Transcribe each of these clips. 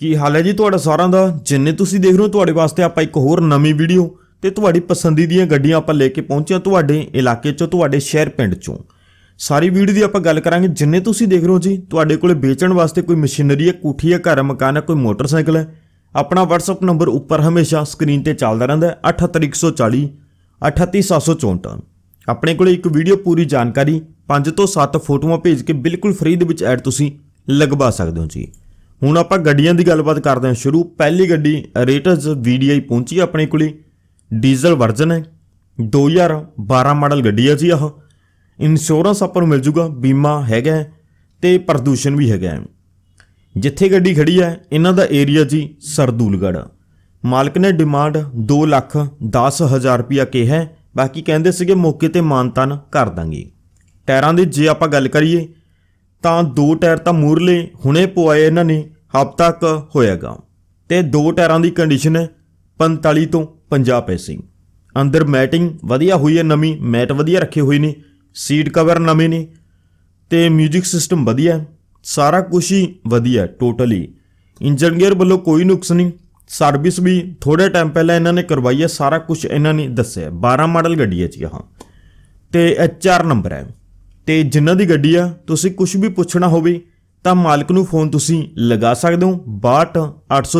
ਕੀ ਹਾਲ ਹੈ ਜੀ ਤੁਹਾਡਾ ਸਾਰਿਆਂ ਦਾ ਜਿੰਨੇ ਤੁਸੀਂ ਦੇਖ ਰਹੇ ਹੋ ਤੁਹਾਡੇ ਵਾਸਤੇ ਆਪਾਂ ਇੱਕ ਹੋਰ ਨਵੀਂ ਵੀਡੀਓ ਤੇ ਤੁਹਾਡੀ ਪਸੰਦੀ ਦੀਆਂ ਗੱਡੀਆਂ ਆਪਾਂ ਲੈ ਕੇ ਪਹੁੰਚੇ ਤੁਹਾਡੇ ਇਲਾਕੇ 'ਚੋਂ ਤੁਹਾਡੇ ਸ਼ਹਿਰ ਪਿੰਡ 'ਚੋਂ ਸਾਰੀ ਵੀਡੀਓ ਦੀ ਆਪਾਂ ਗੱਲ ਕਰਾਂਗੇ ਜਿੰਨੇ ਤੁਸੀਂ ਦੇਖ ਰਹੇ ਹੋ ਜੀ ਤੁਹਾਡੇ ਕੋਲੇ ਵੇਚਣ ਵਾਸਤੇ ਕੋਈ ਮਸ਼ੀਨਰੀ ਹੈ ਕੋਠੀ ਹੈ ਘਰ ਮਕਾਨ ਹੈ ਕੋਈ ਮੋਟਰਸਾਈਕਲ ਹੈ ਆਪਣਾ WhatsApp ਨੰਬਰ ਉੱਪਰ ਹਮੇਸ਼ਾ ਸਕਰੀਨ ਤੇ ਚੱਲਦਾ ਰਹਿੰਦਾ ਹੈ 78140 38764 ਆਪਣੇ ਕੋਲੇ ਇੱਕ ਵੀਡੀਓ ਪੂਰੀ ਜਾਣਕਾਰੀ 5 ਤੋਂ 7 ਫੋਟੋਆਂ ਭੇਜ ਕੇ ਬਿਲਕੁਲ ਫ੍ਰੀ ਦੇ ਵਿੱਚ ਐਡ ਤੁਸੀਂ ਲਗਵਾ ਸਕਦੇ ਹੋ ਜੀ ਹੁਣ ਆਪਾਂ ਗੱਡੀਆਂ ਦੀ ਗੱਲਬਾਤ ਕਰਦੇ ਹਾਂ ਸ਼ੁਰੂ ਪਹਿਲੀ ਗੱਡੀ ਰੇਟਸ VDI ਪਹੁੰਚੀ ਆਪਣੇ ਕੋਲੇ ਡੀਜ਼ਲ ਵਰਜ਼ਨ ਹੈ 2012 ਮਾਡਲ ਗੱਡੀ ਹੈ ਜੀ ਆਹ ਇੰਸ਼ੋਰੈਂਸ ਆਪਾਂ ਨੂੰ ਮਿਲ ਜੂਗਾ ਬੀਮਾ ਹੈਗਾ ਤੇ ਪ੍ਰਦੂਸ਼ਣ ਵੀ ਹੈਗਾ ਜਿੱਥੇ ਗੱਡੀ ਖੜੀ ਹੈ ਇਹਨਾਂ ਦਾ ਏਰੀਆ ਜੀ ਸਰਦੂਲਗੜ ਮਾਲਕ ਨੇ ਡਿਮਾਂਡ 2 ਲੱਖ 10 ਹਜ਼ਾਰ ਰੁਪਇਆ ਕਿਹਾ ਬਾਕੀ ਕਹਿੰਦੇ ਸੀਗੇ ਮੌਕੇ ਤੇ ਮਾਨਤਨ ਕਰ ਦਾਂਗੇ ਟਾਇਰਾਂ ਦੀ ਜੇ ਆਪਾਂ ਗੱਲ ਕਰੀਏ ਤਾਂ ਦੋ ਟਾਇਰ ਤਾਂ ਮੂਰਲੇ ਹੁਣੇ ਪੁਆਏ ਇਹਨਾਂ ਨੇ ਹਫਤਾ ਕ ਹੋਏਗਾ ਤੇ ਦੋ ਟਾਇਰਾਂ ਦੀ ਕੰਡੀਸ਼ਨ ਹੈ 45 ਤੋਂ 50 ਪੈਸੇ ਅੰਦਰ ਮੈਟਿੰਗ ਵਧੀਆ ਹੋਈ ਹੈ ਨਵੀਂ ਮੈਟ ਵਧੀਆ ਰੱਖੇ ਹੋਏ ਨੇ ਸੀਟ ਕਵਰ ਨਵੇਂ ਨੇ ਤੇ 뮤직 ਸਿਸਟਮ ਵਧੀਆ ਹੈ ਸਾਰਾ ਕੁਝ ਹੀ ਵਧੀਆ ਟੋਟਲੀ ਇੰਜਨ ਗੇਅਰ ਵੱਲੋਂ ਕੋਈ ਨੁਕਸ ਨਹੀਂ ਸਰਵਿਸ ਵੀ ਥੋੜੇ ਟਾਈਮ ਪਹਿਲਾਂ ਇਹਨਾਂ ਨੇ ਕਰਵਾਈ ਹੈ ਸਾਰਾ ਕੁਝ ਇਹਨਾਂ ਨੇ ਦੱਸਿਆ 12 ਮਾਡਲ ਗੱਡੀ ਹੈ ਜੀ ਹਾਂ ਤੇ ਐਚਆਰ ਨੰਬਰ ਹੈ ਤੇ ਜਿਨ੍ਹਾਂ ਦੀ ਗੱਡੀ ਆ ਤੁਸੀਂ ਕੁਝ ਵੀ ਪੁੱਛਣਾ ਹੋਵੇ ਤਾਂ ਮਾਲਕ ਨੂੰ ਫੋਨ ਤੁਸੀਂ ਲਗਾ ਸਕਦੇ ਹੋ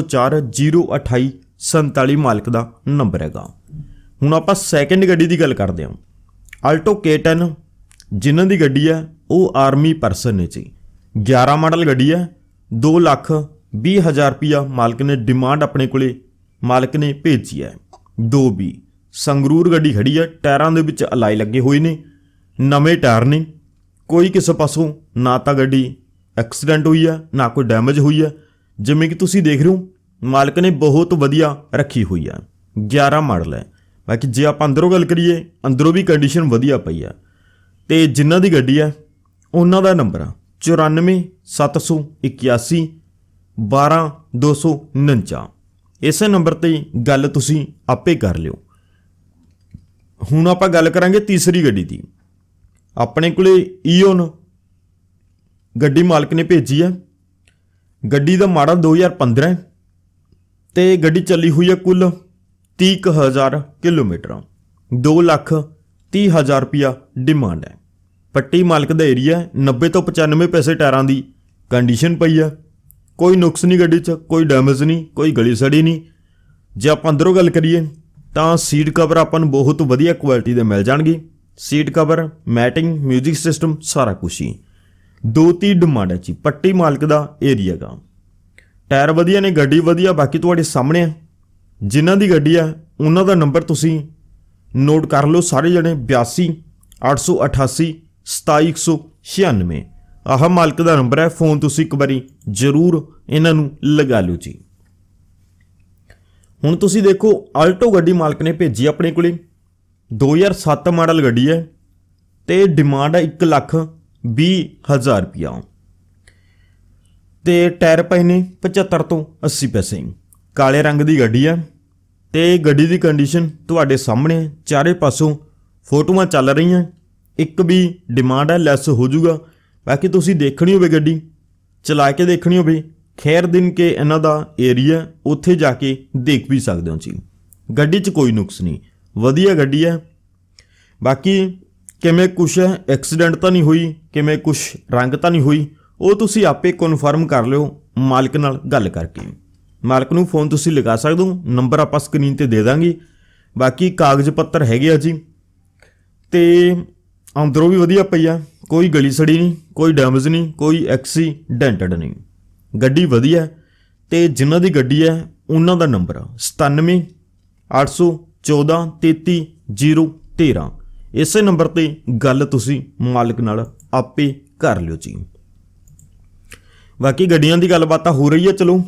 6280402847 ਮਾਲਕ ਦਾ ਨੰਬਰ ਹੈਗਾ ਹੁਣ ਆਪਾਂ ਸੈਕੰਡ ਗੱਡੀ ਦੀ ਗੱਲ ਕਰਦੇ ਹਾਂ ਆਲਟੋ K10 ਜਿਨ੍ਹਾਂ ਦੀ ਗੱਡੀ ਆ ਉਹ ਆਰਮੀ ਪਰਸਨ ਨੇ ਜੀ 11 ਮਾਡਲ ਗੱਡੀ ਆ 2 ਲੱਖ 20 ਹਜ਼ਾਰ ਰੁਪਿਆ ਮਾਲਕ ਨੇ ਡਿਮਾਂਡ ਆਪਣੇ ਕੋਲੇ ਮਾਲਕ ਨੇ ਭੇਜੀ ਹੈ 2B ਸੰਗਰੂਰ ਗੱਡੀ ਖੜੀ ਆ ਟਾਇਰਾਂ ਦੇ ਵਿੱਚ ਅਲਾਈ ਲੱਗੇ ਹੋਏ ਨੇ ਨਵੇਂ ਟਾਇਰ ਨੇ ਕੋਈ ਕਿਸੇ ਪਾਸੋਂ ਨਾ ਤਾਂ ਗੱਡੀ ਐਕਸੀਡੈਂਟ ਹੋਈ ਆ ਨਾ ਕੋਈ ਡੈਮੇਜ ਹੋਈ ਆ ਜਿਵੇਂ ਕਿ ਤੁਸੀਂ ਦੇਖ ਰਹੇ ਹੋ ਮਾਲਕ ਨੇ ਬਹੁਤ ਵਧੀਆ ਰੱਖੀ ਹੋਈ ਆ 11 ਮਾਡਲ ਹੈ ਬਾਕੀ ਜੇ ਆਪਾਂ ਅੰਦਰੋਂ ਗੱਲ ਕਰੀਏ ਅੰਦਰੋਂ ਵੀ ਕੰਡੀਸ਼ਨ ਵਧੀਆ ਪਈ ਆ ਤੇ ਜਿਨ੍ਹਾਂ ਦੀ ਗੱਡੀ ਆ ਉਹਨਾਂ ਦਾ ਨੰਬਰ ਆ 94781 12249 ਇਸੇ ਨੰਬਰ ਤੇ ਗੱਲ ਤੁਸੀਂ ਆਪੇ ਕਰ ਲਿਓ ਹੁਣ ਆਪਾਂ ਗੱਲ ਕਰਾਂਗੇ ਤੀਸਰੀ ਗੱਡੀ ਦੀ ਆਪਣੇ ਕੋਲੇ ਈਓਨ ਗੱਡੀ ਮਾਲਕ ਨੇ ਭੇਜੀ ਹੈ ਗੱਡੀ ਦਾ ਮਾਡਲ 2015 ਤੇ ਗੱਡੀ ਚੱਲੀ ਹੋਈ ਹੈ ਕੁੱਲ 30000 ਕਿਲੋਮੀਟਰ 2 ਲੱਖ 30000 ਰੁਪਿਆ ਡਿਮਾਂਡ ਹੈ ਪੱਟੀ ਮਾਲਕ ਦਾ ਏਰੀਆ 90 ਤੋਂ 95 ਪੈਸੇ ਟਾਇਰਾਂ ਦੀ ਕੰਡੀਸ਼ਨ ਪਈ ਆ ਕੋਈ ਨੁਕਸ ਨਹੀਂ ਗੱਡੀ 'ਚ ਕੋਈ ਡੈਮੇਜ ਨਹੀਂ ਕੋਈ ਗਲੀ ਸੜੀ ਨਹੀਂ ਜੇ ਆਪਾਂ ਅੰਦਰੋਂ ਗੱਲ ਕਰੀਏ ਤਾਂ ਸੀਟ ਕਵਰ ਆਪਾਂ ਨੂੰ ਬਹੁਤ ਵਧੀਆ ਕੁਆਲਿਟੀ ਦੇ ਮਿਲ ਜਾਣਗੇ ਸੀਟ ਕਵਰ ਮੈਟਿੰਗ 뮤직 ਸਿਸਟਮ ਸਾਰਾ ਕੁਝ ਹੀ ਦੋ ਤੀ ਡਿਮਾਂਡ ਹੈ ਜੀ ਪੱਟੀ ਮਾਲਕ ਦਾ ਏਰੀਆ ਦਾ ਟਾਇਰ ਵਧੀਆ ਨੇ ਗੱਡੀ ਵਧੀਆ ਬਾਕੀ ਤੁਹਾਡੇ ਸਾਹਮਣੇ ਆ ਜਿਨ੍ਹਾਂ ਦੀ ਗੱਡੀ ਆ ਉਹਨਾਂ ਦਾ ਨੰਬਰ ਤੁਸੀਂ ਨੋਟ ਕਰ ਲਓ ਸਾਰੇ ਜਣੇ 82 888 27196 ਆਹ ਮਾਲਕ ਦਾ ਨੰਬਰ ਹੈ ਫੋਨ ਤੁਸੀਂ ਇੱਕ ਵਾਰੀ ਜ਼ਰੂਰ ਇਹਨਾਂ ਨੂੰ ਲਗਾ ਲਓ ਜੀ ਹੁਣ ਤੁਸੀਂ ਦੇਖੋ ਆਲਟੋ ਗੱਡੀ ਮਾਲਕ ਨੇ ਭੇਜੀ ਆਪਣੇ ਕੋਲੇ 2007 ਮਾਡਲ ਗੱਡੀ ਹੈ ਤੇ ਡਿਮਾਂਡ ਹੈ 1 ਲੱਖ 20 ਹਜ਼ਾਰ ਰੁਪਿਆ ਤੇ ਟਾਇਰ ਪਏ ਨੇ 75 ਤੋਂ 80 ਪੈਸੇ ਕਾਲੇ ਰੰਗ ਦੀ ਗੱਡੀ ਹੈ ਤੇ ਗੱਡੀ ਦੀ ਕੰਡੀਸ਼ਨ ਤੁਹਾਡੇ ਸਾਹਮਣੇ ਚਾਰੇ ਪਾਸੋਂ ਫੋਟੋਆਂ ਚੱਲ ਰਹੀਆਂ ਇੱਕ ਵੀ ਡਿਮਾਂਡ ਹੈ ਲੈਸ ਹੋ ਜਾਊਗਾ ਬਾਕੀ ਤੁਸੀਂ ਦੇਖਣੀ ਹੋਵੇ ਗੱਡੀ ਚਲਾ ਕੇ ਦੇਖਣੀ ਹੋਵੇ ਖੈਰ ਦਿਨ ਕੇ ਇਹਨਾਂ ਦਾ ਏਰੀਆ ਉੱਥੇ ਜਾ ਕੇ ਦੇਖ ਵੀ ਸਕਦੇ ਹੋ ਜੀ ਗੱਡੀ 'ਚ ਕੋਈ ਨੁਕਸ ਨਹੀਂ ਵਧੀਆ ਗੱਡੀ ਹੈ ਬਾਕੀ ਕਿਵੇਂ ਕੁਛ ਐਕਸੀਡੈਂਟ ਤਾਂ ਨਹੀਂ ਹੋਈ ਕਿਵੇਂ ਕੁਛ ਰੰਗ ਤਾਂ ਨਹੀਂ ਹੋਈ ਉਹ ਤੁਸੀਂ ਆਪੇ ਕਨਫਰਮ ਕਰ ਲਿਓ ਮਾਲਕ ਨਾਲ ਗੱਲ ਕਰਕੇ ਮਾਲਕ ਨੂੰ ਫੋਨ ਤੁਸੀਂ ਲਗਾ ਸਕਦੇ ਹੋ ਨੰਬਰ ਆਪਾਂ ਸਕਰੀਨ ਤੇ ਦੇ ਦਾਂਗੇ ਬਾਕੀ ਕਾਗਜ਼ ਪੱਤਰ ਹੈਗੇ ਆ ਜੀ ਤੇ ਅੰਦਰੋਂ ਵੀ ਵਧੀਆ ਪਈ ਆ ਕੋਈ ਗਲੀ ਸੜੀ ਨਹੀਂ ਕੋਈ ਡੈਮੇਜ ਨਹੀਂ ਕੋਈ ਐਕਸੀਡੈਂਟਡ ਨਹੀਂ ਗੱਡੀ ਵਧੀਆ ਤੇ ਜਿਨ੍ਹਾਂ ਦੀ ਗੱਡੀ ਹੈ ਉਹਨਾਂ ਦਾ ਨੰਬਰ 97 800 143313 ਇਸੇ ਨੰਬਰ ਤੇ ਗੱਲ ਤੁਸੀਂ ਮਾਲਕ ਨਾਲ ਆਪੇ ਕਰ ਲਿਓ ਜੀ ਬਾਕੀ ਗੱਡੀਆਂ ਦੀ ਗੱਲਬਾਤ ਤਾਂ ਹੋ ਰਹੀ ਹੈ ਚਲੋ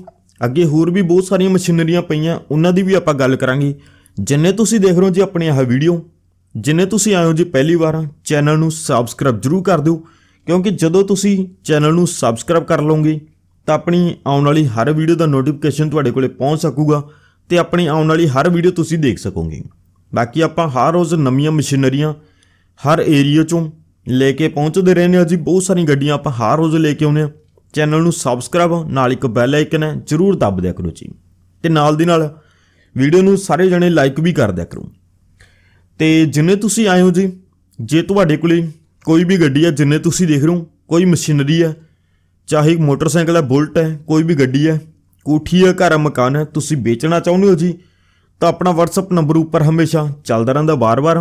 ਅੱਗੇ ਹੋਰ ਵੀ ਬਹੁਤ ਸਾਰੀਆਂ ਮਸ਼ੀਨਰੀਆਂ ਪਈਆਂ ਉਹਨਾਂ ਦੀ ਵੀ ਆਪਾਂ ਗੱਲ ਕਰਾਂਗੇ ਜਿੰਨੇ ਤੁਸੀਂ ਦੇਖ ਰਹੇ ਹੋ ਜੀ ਆਪਣੇ ਇਹ ਵੀਡੀਓ ਜਿੰਨੇ ਤੁਸੀਂ ਆਏ ਹੋ ਜੀ ਪਹਿਲੀ ਵਾਰ ਚੈਨਲ ਨੂੰ ਸਬਸਕ੍ਰਾਈਬ ਜਰੂਰ ਕਰ ਦਿਓ ਕਿਉਂਕਿ ਜਦੋਂ ਤੁਸੀਂ ਚੈਨਲ ਨੂੰ ਸਬਸਕ੍ਰਾਈਬ ਕਰ ਲਓਗੇ ਤਾਂ ਆਪਣੀ ਆਉਣ ਵਾਲੀ ਹਰ ਵੀਡੀਓ ਦਾ ਨੋਟੀਫਿਕੇਸ਼ਨ ਤੁਹਾਡੇ ਕੋਲੇ ਪਹੁੰਚ ਸਕੂਗਾ ਤੇ ਆਪਣੀ ਆਉਣ ਵਾਲੀ ਹਰ ਵੀਡੀਓ ਤੁਸੀਂ ਦੇਖ ਸਕੋਗੇ ਬਾਕੀ ਆਪਾਂ ਹਰ ਰੋਜ਼ ਨਵੀਆਂ ਮਸ਼ੀਨਰੀਆਂ ਹਰ ਏਰੀਆ ਚੋਂ ਲੈ ਕੇ ਪਹੁੰਚਦੇ ਰਹਿੰਦੇ ਹਾਂ ਜੀ ਬਹੁਤ ਸਾਰੀਆਂ ਗੱਡੀਆਂ ਆਪਾਂ ਹਰ ਰੋਜ਼ ਲੈ ਕੇ ਆਉਂਦੇ ਹਾਂ ਚੈਨਲ ਨੂੰ ਸਬਸਕ੍ਰਾਈਬ ਨਾਲ ਇੱਕ ਬੈਲ ਆਈਕਨ ਹੈ ਜਰੂਰ ਦਬ ਦਿਆ ਕਰੋ ਜੀ ਤੇ ਨਾਲ ਦੀ ਨਾਲ ਵੀਡੀਓ ਨੂੰ ਸਾਰੇ ਜਣੇ ਲਾਈਕ ਵੀ ਕਰ ਦਿਆ ਕਰੋ ਤੇ ਜਿੰਨੇ ਤੁਸੀਂ ਆਏ ਹੋ ਜੀ ਜੇ ਤੁਹਾਡੇ ਕੋਲੇ ਕੋਈ ਵੀ ਗੱਡੀ ਹੈ ਜਿੰਨੇ ਤੁਸੀਂ ਦੇਖ ਰਹੇ ਹੋ ਕੋਈ ਮਸ਼ੀਨਰੀ ਹੈ ਚਾਹੇ ਮੋਟਰਸਾਈਕਲ ਹੈ ਬੁਲਟ ਹੈ ਕੋਈ ਵੀ ਗੱਡੀ ਹੈ ਕੋਠੀ ਹੈ ਘਰ ਮਕਾਨ ਹੈ ਤੁਸੀਂ ਵੇਚਣਾ ਚਾਹੁੰਦੇ ਹੋ ਜੀ ਤਾਂ ਆਪਣਾ WhatsApp ਨੰਬਰ ਉੱਪਰ ਹਮੇਸ਼ਾ ਚੱਲਦਾ ਰਹਿੰਦਾ ਬਾਰ-ਬਾਰ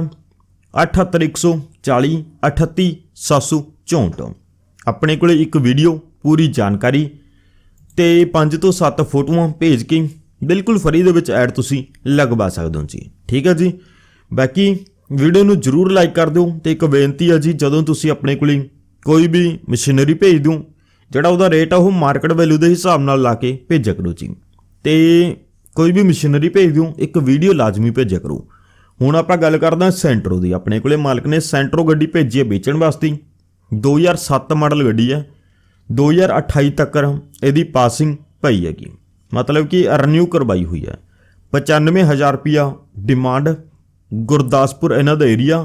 7814048764 ਆਪਣੇ ਕੋਲੇ ਇੱਕ ਵੀਡੀਓ ਪੂਰੀ ਜਾਣਕਾਰੀ ਤੇ 5 ਤੋਂ 7 ਫੋਟੋਆਂ ਭੇਜ ਕੇ ਬਿਲਕੁਲ ਫਰੀ ਦੇ ਵਿੱਚ ਐਡ ਤੁਸੀਂ ਲਗਵਾ ਸਕਦੇ ਹੋ ਜੀ ਠੀਕ ਹੈ ਜੀ ਬਾਕੀ ਵੀਡੀਓ ਨੂੰ ਜਰੂਰ ਲਾਈਕ ਕਰ ਦਿਓ ਤੇ ਇੱਕ ਬੇਨਤੀ ਹੈ ਜੀ ਜਦੋਂ ਤੁਸੀਂ ਆਪਣੇ ਕੋਲੇ ਕੋਈ ਵੀ ਮਸ਼ੀਨਰੀ ਭੇਜ ਦਿਓ ਜਿਹੜਾ ਉਹਦਾ ਰੇਟ ਆ ਉਹ ਮਾਰਕੀਟ ਵੈਲਿਊ ਦੇ ਹਿਸਾਬ ਨਾਲ ਲਾ ਕੇ ਭੇਜਿਆ ਕਰੋ ਜੀ ਤੇ ਕੋਈ ਵੀ ਮਸ਼ੀਨਰੀ ਭੇਜ ਦਿਓ ਇੱਕ ਵੀਡੀਓ ਲਾਜ਼ਮੀ ਭੇਜਿਆ ਕਰੋ ਹੁਣ ਆਪਾਂ ਗੱਲ ਕਰਦੇ ਹਾਂ ਸੈਂਟਰੋ ਦੀ ਆਪਣੇ ਕੋਲੇ ਮਾਲਕ ਨੇ ਸੈਂਟਰੋ ਗੱਡੀ ਭੇਜੀ ਹੈ ਵੇਚਣ ਵਾਸਤੇ 2007 ਮਾਡਲ ਗੱਡੀ ਹੈ 2028 ਤੱਕ ਇਹਦੀ ਪਾਸਿੰਗ ਪਈ ਹੈਗੀ ਮਤਲਬ ਕਿ ਰੀਨਿਊ ਕਰਵਾਈ ਹੋਈ ਹੈ 95000 ਰੁਪਿਆ ਡਿਮਾਂਡ ਗੁਰਦਾਸਪੁਰ ਇਹਨਾਂ ਦਾ ਏਰੀਆ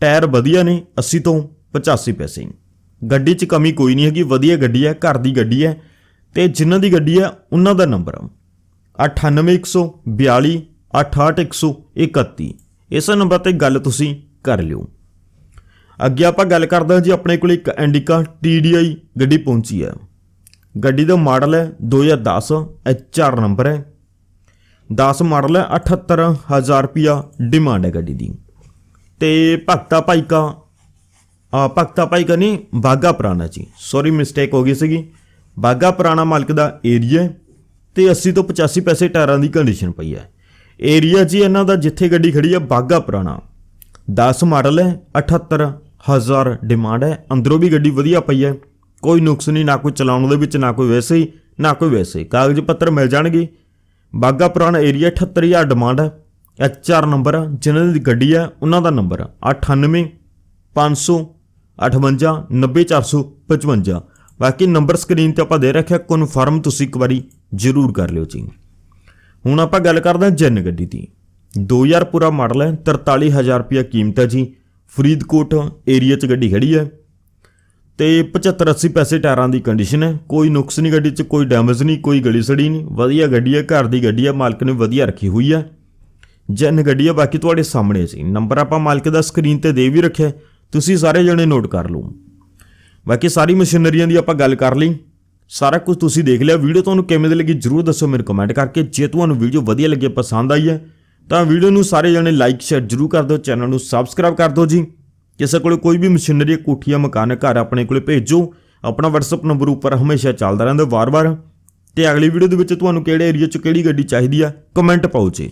ਟਾਇਰ ਵਧੀਆ ਨੇ 80 ਤੋਂ 85 ਪੈਸੇ ਗੱਡੀ 'ਚ ਕਮੀ ਕੋਈ ਨਹੀਂ ਹੈਗੀ ਵਧੀਆ ਗੱਡੀ ਹੈ ਘਰ ਦੀ ਗੱਡੀ ਹੈ ਤੇ ਜਿਨ੍ਹਾਂ ਦੀ ਗੱਡੀ ਹੈ ਉਹਨਾਂ ਦਾ ਨੰਬਰ 98142 68131 ਇਸ ਨੰਬਰ ਤੇ ਗੱਲ ਤੁਸੀਂ ਕਰ ਲਿਓ ਅੱਗੇ ਆਪਾਂ ਗੱਲ ਕਰਦੇ ਹਾਂ ਜੀ ਆਪਣੇ ਕੋਲ ਇੱਕ ਐਂਡਿਕਾ TDI ਗੱਡੀ ਪਹੁੰਚੀ ਹੈ ਗੱਡੀ ਦਾ ਮਾਡਲ ਹੈ 2010 HR ਨੰਬਰ ਹੈ 10 ਮਾਡਲ ਹੈ 78000 ਰੁਪਿਆ ਡਿਮਾਂਡ ਹੈ ਗੱਡੀ ਦੀ ਤੇ ਭਗਤਾ ਕਾ ਆ ਪਕਤਾ ਪਾਈ ਕਰਨੀ ਬਾਗਾ ਪ੍ਰਾਣਾ ਜੀ ਸੌਰੀ ਮਿਸਟੇਕ ਹੋ ਗਈ ਸੀਗੀ ਬਾਗਾ ਪ੍ਰਾਣਾ ਮਾਲਕ ਦਾ ਏਰੀਆ ਤੇ 80 ਤੋਂ 85 ਪੈਸੇ ਟਾਇਰਾਂ ਦੀ ਕੰਡੀਸ਼ਨ ਪਈ ਹੈ ਏਰੀਆ ਜੀ ਇਹਨਾਂ ਦਾ ਜਿੱਥੇ ਗੱਡੀ ਖੜੀ ਹੈ ਬਾਗਾ ਪ੍ਰਾਣਾ 10 ਮਾਡਲ ਹੈ 78000 ਡਿਮਾਂਡ ਹੈ ਅੰਦਰੋਂ ਵੀ ਗੱਡੀ ਵਧੀਆ ਪਈ ਹੈ ਕੋਈ ਨੁਕਸ ਨਹੀਂ ਨਾ ਕੋਈ ਚਲਾਉਣ ਦੇ ਵਿੱਚ ਨਾ ਕੋਈ ਵੈਸੇ ਹੀ ਨਾ ਕੋਈ ਵੈਸੇ ਕਾਗਜ਼ ਪੱਤਰ ਮਿਲ ਜਾਣਗੇ ਬਾਗਾ ਪ੍ਰਾਣਾ ਏਰੀਆ 78000 ਡਿਮਾਂਡ ਹੈ ਐਚਆਰ ਨੰਬਰ ਜਿਨ੍ਹਾਂ ਦੀ ਗੱਡੀ ਹੈ ਉਹਨਾਂ ਦਾ ਨੰਬਰ 98 500 58 ਬਾਕੀ ਨੰਬਰ ਸਕਰੀਨ ਤੇ ਆਪਾਂ ਦੇ ਰੱਖਿਆ ਕਨਫਰਮ ਤੁਸੀਂ ਇੱਕ ਵਾਰੀ ਜ਼ਰੂਰ ਕਰ ਲਿਓ ਜੀ ਹੁਣ ਆਪਾਂ ਗੱਲ ਕਰਦੇ ਹਾਂ ਜਨ ਗੱਡੀ ਦੀ 2000 ਪੂਰਾ ਮਾਡਲ ਹੈ 43000 ਰੁਪਿਆ ਕੀਮਤ ਹੈ ਜੀ ਫਰੀਦਕੋਟ ਏਰੀਆ 'ਚ ਗੱਡੀ ਖੜੀ ਹੈ ਤੇ 75 80 ਪੈਸੇ ਟਾਇਰਾਂ ਦੀ ਕੰਡੀਸ਼ਨ ਹੈ ਕੋਈ ਨੁਕਸ ਨਹੀਂ ਗੱਡੀ 'ਚ ਕੋਈ ਡੈਮੇਜ ਨਹੀਂ ਕੋਈ ਗਲੀ ਸੜੀ ਨਹੀਂ ਵਧੀਆ ਗੱਡੀ ਹੈ ਘਰ ਦੀ ਗੱਡੀ ਹੈ ਮਾਲਕ ਨੇ ਵਧੀਆ ਰੱਖੀ ਹੋਈ ਹੈ ਜਨ ਗੱਡੀ ਹੈ ਬਾਕੀ ਤੁਹਾਡੇ ਸਾਹਮਣੇ ਸੀ ਨੰਬਰ ਆਪਾਂ ਮਾਲਕ ਦਾ ਸਕਰੀਨ ਤੇ ਦੇ ਵੀ ਰੱਖਿਆ ਤੁਸੀਂ ਸਾਰੇ ਜਣੇ ਨੋਟ ਕਰ ਲਓ ਬਾਕੀ ਸਾਰੀ ਮਸ਼ੀਨਰੀਆਂ ਦੀ ਆਪਾਂ ਗੱਲ ਕਰ ਲਈ ਸਾਰਾ ਕੁਝ ਤੁਸੀਂ ਦੇਖ ਲਿਆ ਵੀਡੀਓ ਤੁਹਾਨੂੰ ਕਿਵੇਂ ਦੀ ਲੱਗੀ ਜਰੂਰ ਦੱਸੋ ਮੇਰੇ ਕਮੈਂਟ ਕਰਕੇ ਜੇ ਤੁਹਾਨੂੰ ਵੀਡੀਓ ਵਧੀਆ ਲੱਗੇ ਪਸੰਦ ਆਈ ਹੈ ਤਾਂ ਵੀਡੀਓ ਨੂੰ ਸਾਰੇ ਜਣੇ ਲਾਈਕ ਸ਼ੇਅਰ ਜਰੂਰ ਕਰ ਦਿਓ ਚੈਨਲ ਨੂੰ ਸਬਸਕ੍ਰਾਈਬ ਕਰ ਦਿਓ ਜੀ ਕਿਸੇ ਕੋਲ ਕੋਈ ਵੀ ਮਸ਼ੀਨਰੀ ਕੋਠੀਆਂ ਮਕਾਨ ਘਰ ਆਪਣੇ ਕੋਲੇ ਭੇਜੋ ਆਪਣਾ WhatsApp ਨੰਬਰ ਉੱਪਰ ਹਮੇਸ਼ਾ ਚੱਲਦਾ ਰਹਿੰਦਾ ਵਾਰ-ਵਾਰ ਤੇ ਅਗਲੀ ਵੀਡੀਓ ਦੇ ਵਿੱਚ ਤੁਹਾਨੂੰ ਕਿਹੜੇ ਏਰੀਆ 'ਚ ਕਿਹੜੀ ਗੱਡੀ ਚਾਹੀਦੀ ਆ ਕਮੈਂਟ ਪਾਓ ਜੀ